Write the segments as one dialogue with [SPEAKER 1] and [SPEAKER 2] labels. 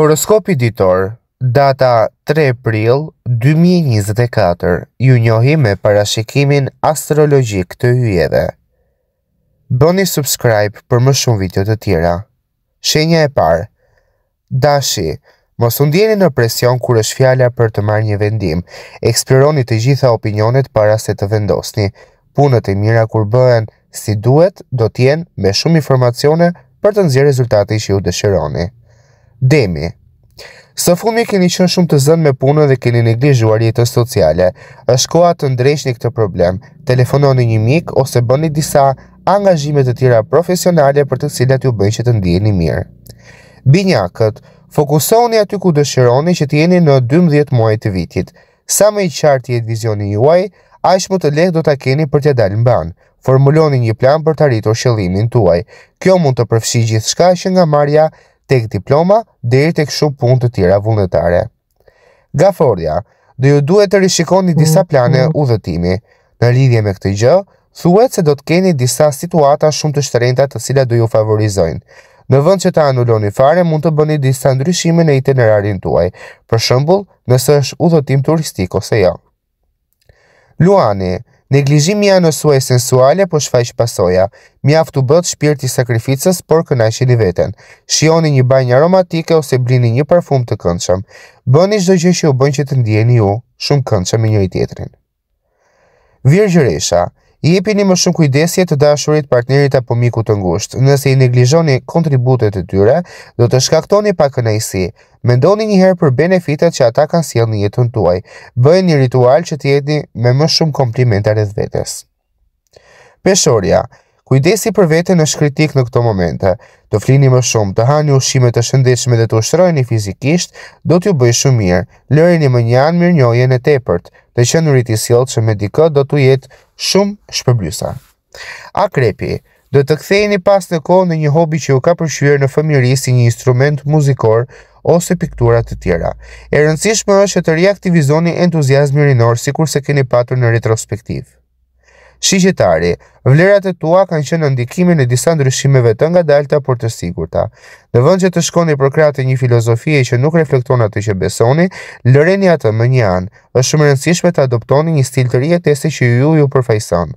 [SPEAKER 1] Horoskopi ditor, data 3 april 2024, ju njohi me parashikimin astrologjik të hyjeve. Bëni subscribe për më shumë video të tjera. Shenja e parë, dashi, mos undjeni në presion kur është fjalla për të marrë një vendim, eksploroni të gjitha opinionet para se të vendosni, punët e mira kur bëhen si duhet, do tjenë me shumë informacione për të nëzirë rezultati që ju dëshironi demi. Së fundi keni qenë shumë të zënë me punën dhe keni neglizhuar jetën sociale. Është koha të një këtë problem. Telefononi një mik ose bëni disa angazhime të tjera profesionale për të cilat ju bëjnë që të ndiheni mirë. Binjakët, fokusoni aty ku dëshironi që të jeni në 12 muaj të vitit. Sa më i qartë jetë vizioni juaj, aq më të lehtë do ta keni për të dalë banë. Formuloni një plan për të arritur qëllimin tuaj. Kjo mund të përfshijë gjithçka që nga marrja tek diploma deri tek shumë punë të tjera vullnetare. Gafordia, do ju duhet të rishikoni disa mm, plane mm. udhëtimi. Në lidhje me këtë gjë, thuhet se do të keni disa situata shumë të shtrenjta të cilat do ju favorizojnë. Në vend që ta anuloni fare, mund të bëni disa ndryshime në itinerarin tuaj. Për shembull, nëse është udhëtim turistik ose jo. Luani, Neglizhimi janë në suaj sensuale po shfaq pasoja. Mjaftu bëth shpirti sakrificës por i veten. Shihoni një banjë aromatike ose blini një parfum të këndshëm. Bëni çdo gjë që u bën që të ndjeni ju shumë këndshëm me njëri tjetrin. Virgjëresha, Jepini më shumë kujdesje të dashurit, partnerit apo miku të ngushtë. Nëse i neglizhoni kontributet e tyre, do të shkaktoni pak kënaqësi. Mendoni një herë për benefitet që ata kanë sjellë në jetën tuaj. Bëjë një ritual që të jeni me më shumë komplimente rreth vetes. Peshorja, Kujdesi për veten është kritik në këto momente. Të flini më shumë, të hani ushqime të shëndetshme dhe të ushtrojeni fizikisht, do t'ju bëjë shumë mirë. Lëreni më një anë në tepërt dhe që nërrit i sjellë që me dika do të jetë shumë shpërblysa. A krepi, do të kthejni pas në kohë në një hobi që ju ka përshyër në fëmjëri si një instrument muzikor ose pikturat të tjera. E rëndësishme është që të reaktivizoni entuziasmi rinor si kur se keni patur në retrospektivë. Shigjetari, vlerat e tua kanë qenë në ndikimin e disa ndryshimeve të nga delta për të sigurta. Në vënd që të shkoni për kratë një filozofie që nuk reflektona të që besoni, lëreni atë më një anë, është shumë rëndësishme të adoptoni një stil të rije esi që ju ju përfajson.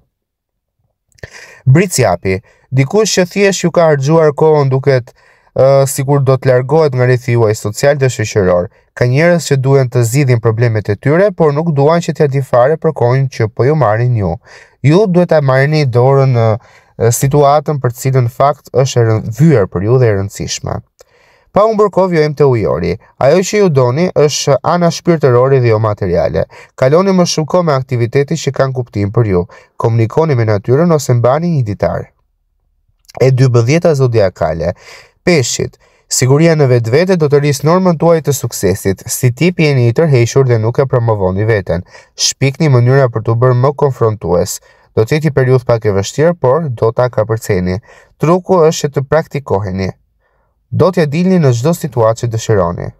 [SPEAKER 1] Britsjapi, dikush që thjesht ju ka argjuar kohën duket të sikur do të largohet nga rrethi juaj social dhe shoqëror. Ka njerëz që duhen të zgjidhin problemet e tyre, por nuk duan që t'ja di fare për kohën që po ju marrin ju. Ju duhet ta marrni dorën në situatën për të cilën fakt është e vyer për ju dhe e rëndësishme. Pa unë bërkov jo të ujori, ajo që ju doni është ana shpirtërore dhe jo materiale. Kaloni më shumë kohë me aktiviteti që kanë kuptim për ju, komunikoni me natyrën ose mbani një ditar. E 12 zodiakale, peshit. Siguria në vetë vete do të rrisë normën tuaj të suksesit, si tip jeni i tërheshur dhe nuk e promovoni veten. Shpik një mënyra për të bërë më konfrontues. Do të jeti periudh pak e vështirë, por do ta ka përceni. Truku është që të praktikoheni. Do t'ja dilni në gjdo situatë që dëshironi.